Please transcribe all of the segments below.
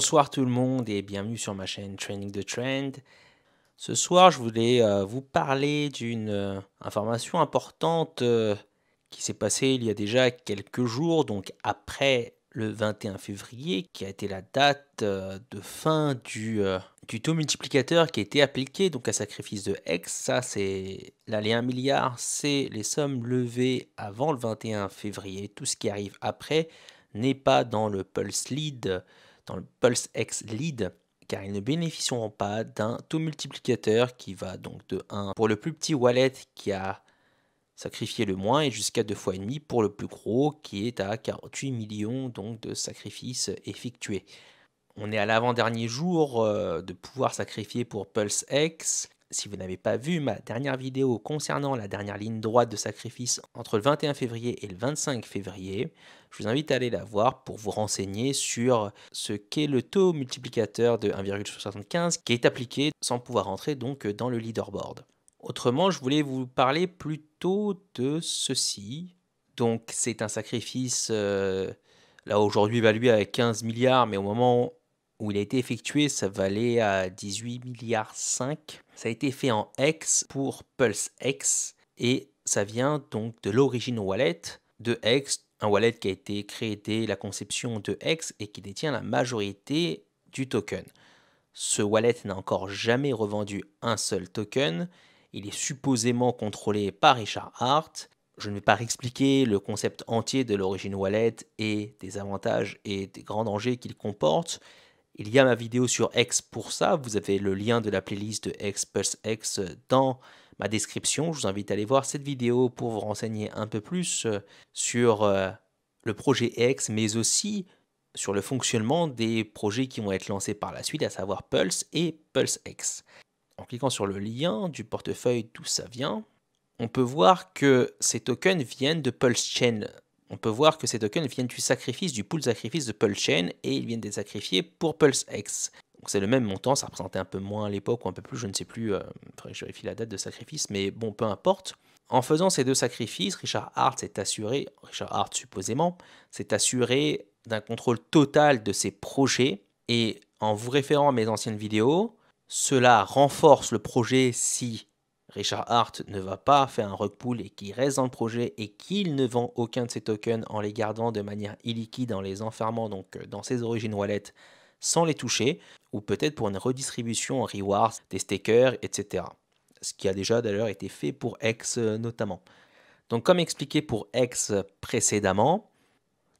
Bonsoir tout le monde et bienvenue sur ma chaîne Training the Trend. Ce soir, je voulais euh, vous parler d'une euh, information importante euh, qui s'est passée il y a déjà quelques jours, donc après le 21 février, qui a été la date de fin du, du taux multiplicateur qui a été appliqué donc à sacrifice de X. Ça, c'est l'allée 1 milliard, c'est les sommes levées avant le 21 février. Tout ce qui arrive après n'est pas dans le pulse lead dans le Pulse X Lead car ils ne bénéficieront pas d'un taux multiplicateur qui va donc de 1 pour le plus petit wallet qui a sacrifié le moins et jusqu'à 2 fois et demi pour le plus gros qui est à 48 millions donc de sacrifices effectués. On est à l'avant-dernier jour euh, de pouvoir sacrifier pour Pulse X si vous n'avez pas vu ma dernière vidéo concernant la dernière ligne droite de sacrifice entre le 21 février et le 25 février, je vous invite à aller la voir pour vous renseigner sur ce qu'est le taux multiplicateur de 1,75 qui est appliqué sans pouvoir entrer donc dans le leaderboard. Autrement, je voulais vous parler plutôt de ceci. Donc c'est un sacrifice, euh, là aujourd'hui évalué à 15 milliards, mais au moment où il a été effectué, ça valait à 18 milliards 5. Ça a été fait en X pour Pulse X et ça vient donc de l'origine wallet de X, un wallet qui a été créé dès la conception de X et qui détient la majorité du token. Ce wallet n'a encore jamais revendu un seul token. Il est supposément contrôlé par Richard Hart. Je ne vais pas expliquer le concept entier de l'origine wallet et des avantages et des grands dangers qu'il comporte, il y a ma vidéo sur X pour ça. Vous avez le lien de la playlist de X plus X dans ma description. Je vous invite à aller voir cette vidéo pour vous renseigner un peu plus euh, sur euh, le projet X, mais aussi sur le fonctionnement des projets qui vont être lancés par la suite, à savoir Pulse et Pulse X. En cliquant sur le lien du portefeuille d'où ça vient, on peut voir que ces tokens viennent de Pulse Chain, on peut voir que ces tokens viennent du sacrifice du pool sacrifice de Pulse Chain et ils viennent des sacrifiés pour Pulse X. c'est le même montant, ça représentait un peu moins à l'époque ou un peu plus, je ne sais plus, euh, je vérifie la date de sacrifice, mais bon, peu importe. En faisant ces deux sacrifices, Richard Hart s'est assuré, Richard Hart supposément, s'est assuré d'un contrôle total de ses projets et en vous référant à mes anciennes vidéos, cela renforce le projet si Richard Hart ne va pas faire un rug et qu'il reste dans le projet et qu'il ne vend aucun de ses tokens en les gardant de manière illiquide, en les enfermant donc euh, dans ses origines wallets sans les toucher, ou peut-être pour une redistribution en rewards, des stakers, etc. Ce qui a déjà d'ailleurs été fait pour X euh, notamment. Donc comme expliqué pour X précédemment,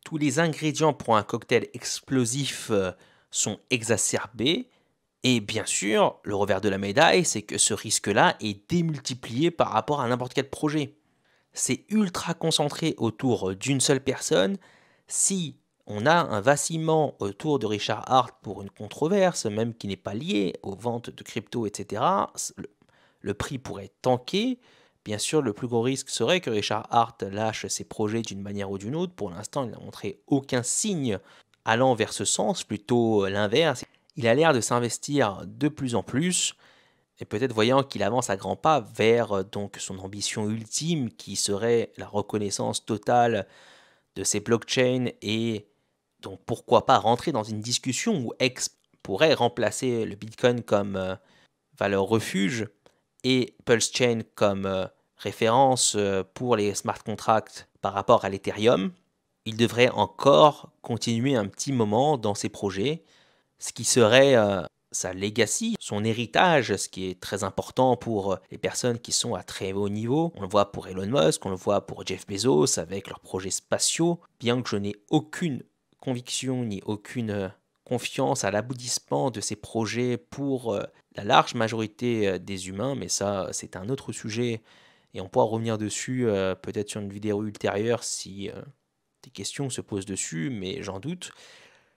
tous les ingrédients pour un cocktail explosif euh, sont exacerbés et bien sûr, le revers de la médaille, c'est que ce risque-là est démultiplié par rapport à n'importe quel projet. C'est ultra concentré autour d'une seule personne. Si on a un vacillement autour de Richard Hart pour une controverse, même qui n'est pas liée aux ventes de crypto, etc., le, prix pourrait tanker. Bien sûr, le plus gros risque serait que Richard Hart lâche ses projets d'une manière ou d'une autre. Pour l'instant, il n'a montré aucun signe allant vers ce sens, plutôt l'inverse il a l'air de s'investir de plus en plus, et peut-être voyant qu'il avance à grands pas vers euh, donc son ambition ultime qui serait la reconnaissance totale de ses blockchains et donc pourquoi pas rentrer dans une discussion où X pourrait remplacer le Bitcoin comme euh, valeur refuge et Pulse Chain comme euh, référence pour les smart contracts par rapport à l'Ethereum, il devrait encore continuer un petit moment dans ses projets ce qui serait euh, sa legacy, son héritage, ce qui est très important pour euh, les personnes qui sont à très haut niveau. On le voit pour Elon Musk, on le voit pour Jeff Bezos avec leurs projets spatiaux, bien que je n'ai aucune conviction ni aucune euh, confiance à l'aboutissement de ces projets pour la large majorité des humains, mais ça c'est un autre sujet et on pourra revenir dessus peut-être sur une vidéo ultérieure si des questions se posent dessus, mais j'en doute.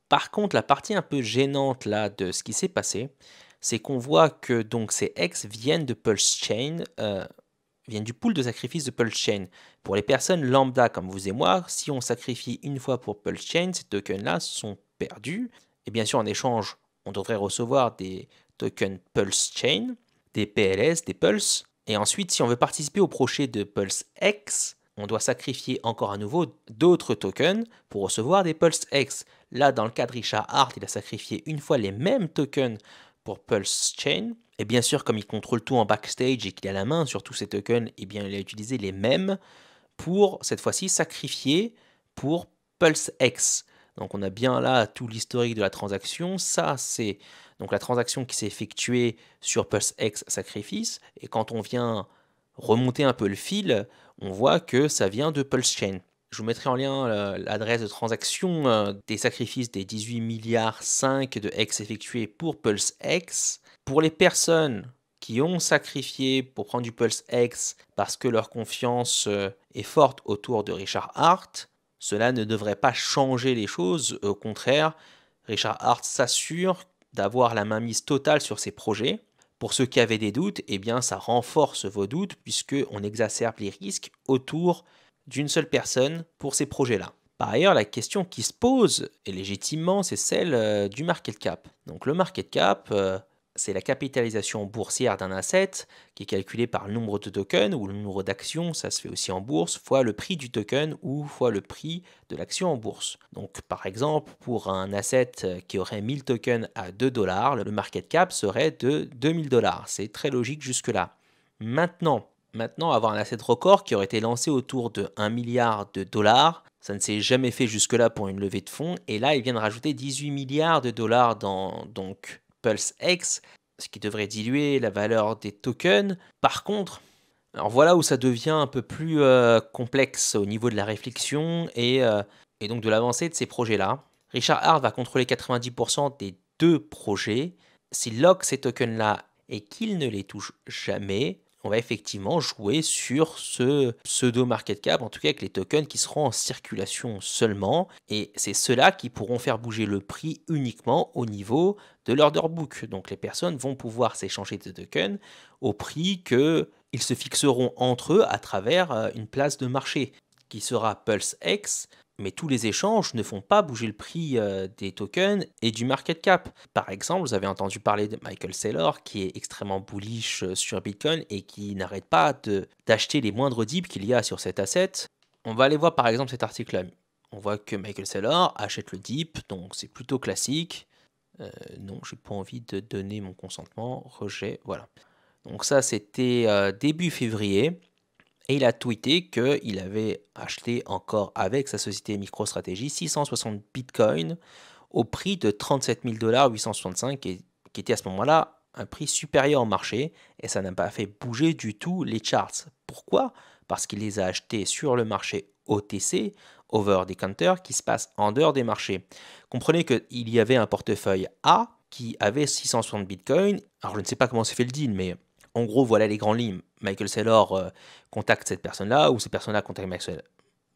Par contre, la partie un peu gênante là de ce qui s'est passé, c'est qu'on voit que donc ces ex viennent de Pulse Chain, euh, viennent du pool de sacrifice de Pulse Chain. Pour les personnes lambda comme vous et moi, si on sacrifie une fois pour Pulse Chain, ces tokens-là sont perdus. Et bien sûr, en échange, on devrait recevoir des tokens Pulse Chain, des PLS, des Pulse. Et ensuite, si on veut participer au projet de Pulse X, on doit sacrifier encore à nouveau d'autres tokens pour recevoir des Pulse X. Là, dans le cas de Richard Hart, il a sacrifié une fois les mêmes tokens pour Pulse Chain. Et bien sûr, comme il contrôle tout en backstage et qu'il a la main sur tous ces tokens, eh bien, il a utilisé les mêmes pour, cette fois-ci, sacrifier pour Pulse X. Donc on a bien là tout l'historique de la transaction. Ça, c'est donc la transaction qui s'est effectuée sur Pulse X sacrifice. Et quand on vient remonter un peu le fil, on voit que ça vient de PulseChain. Chain. Je vous mettrai en lien euh, l'adresse de transaction euh, des sacrifices des 18 milliards 5 de X effectués pour PulseX. X. Pour les personnes qui ont sacrifié pour prendre du PulseX X parce que leur confiance euh, est forte autour de Richard Hart, cela ne devrait pas changer les choses. Au contraire, Richard Hart s'assure d'avoir la mainmise totale sur ses projets pour ceux qui avaient des doutes, eh bien, ça renforce vos doutes puisqu'on exacerbe les risques autour d'une seule personne pour ces projets-là. Par ailleurs, la question qui se pose, et légitimement, c'est celle euh, du market cap. Donc le market cap, euh, c'est la capitalisation boursière d'un asset qui est calculée par le nombre de tokens ou le nombre d'actions, ça se fait aussi en bourse, fois le prix du token ou fois le prix de l'action en bourse. Donc par exemple, pour un asset euh, qui aurait 1000 tokens à 2 dollars, le market cap serait de 2000 dollars. C'est très logique jusque-là. Maintenant, maintenant avoir un asset record qui aurait été lancé autour de 1 milliard de dollars, ça ne s'est jamais fait jusque-là pour une levée de fonds et là, ils viennent rajouter 18 milliards de dollars dans donc Pulse X, ce qui devrait diluer la valeur des tokens. Par contre, alors voilà où ça devient un peu plus euh, complexe au niveau de la réflexion euh, et, donc de l'avancée de ces projets-là. Richard Hart va contrôler 90% des deux projets. S'il lock ces tokens-là et qu'il ne les touche jamais, on va effectivement jouer sur ce pseudo market cap, en tout cas avec les tokens qui seront en circulation seulement. Et c'est ceux-là qui pourront faire bouger le prix uniquement au niveau de l'order book. Donc les personnes vont pouvoir s'échanger des tokens au prix que ils se fixeront entre eux à travers euh, une place de marché qui sera Pulse X mais tous les échanges ne font pas bouger le prix euh, des tokens et du market cap. Par exemple, vous avez entendu parler de Michael Saylor qui est extrêmement bullish euh, sur Bitcoin et qui n'arrête pas d'acheter les moindres dips qu'il y a sur cet asset. On va aller voir par exemple cet article-là. On voit que Michael Saylor achète le dip, donc c'est plutôt classique. Euh, non, j'ai pas envie de donner mon consentement, rejet, voilà. Donc ça, c'était euh, début février. Et il a tweeté qu'il avait acheté encore avec sa société MicroStrategy 660 bitcoins au prix de 37 000 dollars 865, qui était à ce moment-là un prix supérieur au marché, et ça n'a pas fait bouger du tout les charts. Pourquoi Parce qu'il les a achetés sur le marché OTC, over the counter, qui se passe en dehors des marchés. Comprenez qu'il y avait un portefeuille A qui avait 660 bitcoins. Alors je ne sais pas comment s'est fait le deal, mais en gros, voilà les grands lignes. Michael Saylor euh, contacte cette personne-là, ou ces personnes-là contactent Michael,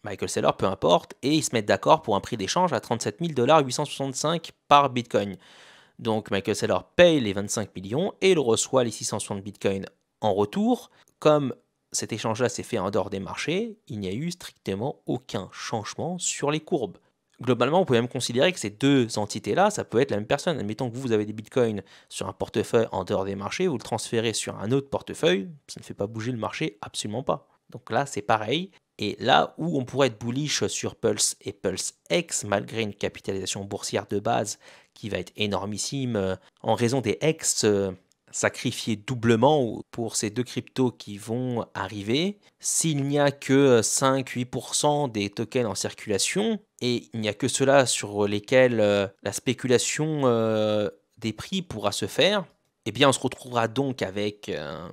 Michael Saylor, peu importe, et ils se mettent d'accord pour un prix d'échange à 37 865 par Bitcoin. Donc Michael Saylor paye les 25 millions et il reçoit les 660 Bitcoin en retour. Comme cet échange-là s'est fait en dehors des marchés, il n'y a eu strictement aucun changement sur les courbes globalement, on peut même considérer que ces deux entités-là, ça peut être la même personne. Admettons que vous, avez des bitcoins sur un portefeuille en dehors des marchés, vous le transférez sur un autre portefeuille, ça ne fait pas bouger le marché absolument pas. Donc là, c'est pareil. Et là où on pourrait être bullish sur Pulse et Pulse X, malgré une capitalisation boursière de base qui va être énormissime euh, en raison des X euh, sacrifiés doublement pour ces deux cryptos qui vont arriver, s'il n'y a que 5-8% des tokens en circulation, et il n'y a que cela sur lesquels euh, la spéculation euh, des prix pourra se faire. Eh bien, on se retrouvera donc avec un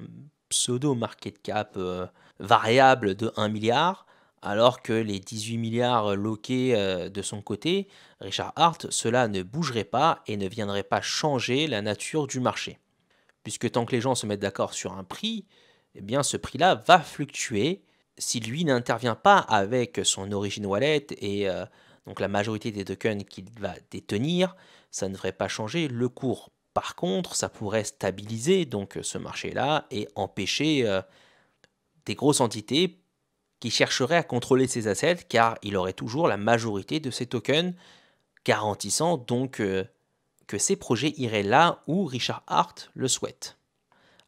pseudo market cap euh, variable de 1 milliard, alors que les 18 milliards loqués de son côté, Richard Hart, cela ne bougerait pas et ne viendrait pas changer la nature du marché. Puisque tant que les gens se mettent d'accord sur un prix, eh bien, ce prix-là va fluctuer si lui n'intervient pas avec son origine wallet et euh, donc la majorité des tokens qu'il va détenir, ça ne devrait pas changer le cours. Par contre, ça pourrait stabiliser donc ce marché-là et empêcher euh, des grosses entités qui chercheraient à contrôler ses assets car il aurait toujours la majorité de ses tokens garantissant donc euh, que ces projets iraient là où Richard Hart le souhaite.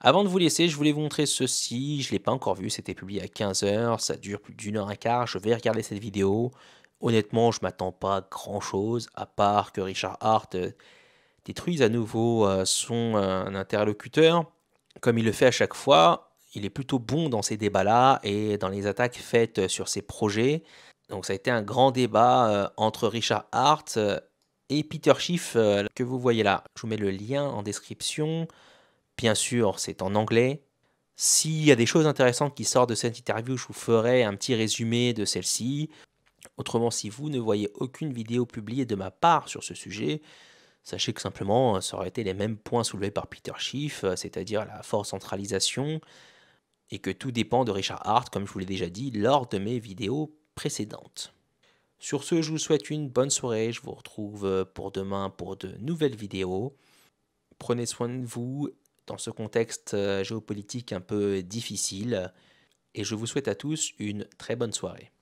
Avant de vous laisser, je voulais vous montrer ceci. Je ne l'ai pas encore vu, c'était publié à 15h. Ça dure plus d'une heure et quart. Je vais regarder cette vidéo. Honnêtement, je ne m'attends pas à grand chose, à part que Richard Hart euh, détruise à nouveau euh, son euh, interlocuteur. Comme il le fait à chaque fois, il est plutôt bon dans ces débats-là et dans les attaques faites sur ses projets. Donc ça a été un grand débat entre Richard Hart et Peter Schiff que vous voyez là. Je vous mets le lien en description. Bien sûr, c'est en anglais. S'il y a des choses intéressantes qui sortent de cette interview, je vous ferai un petit résumé de celle-ci. Autrement, si vous ne voyez aucune vidéo publiée de ma part sur ce sujet, sachez que simplement, ça aurait été les mêmes points soulevés par Peter Schiff, c'est-à-dire la force centralisation, et que tout dépend de Richard Hart, comme je vous l'ai déjà dit lors de mes vidéos précédentes. Sur ce, je vous souhaite une bonne soirée, je vous retrouve pour demain pour de nouvelles vidéos. Prenez soin de vous dans ce contexte euh, géopolitique un peu difficile. Et je vous souhaite à tous une très bonne soirée.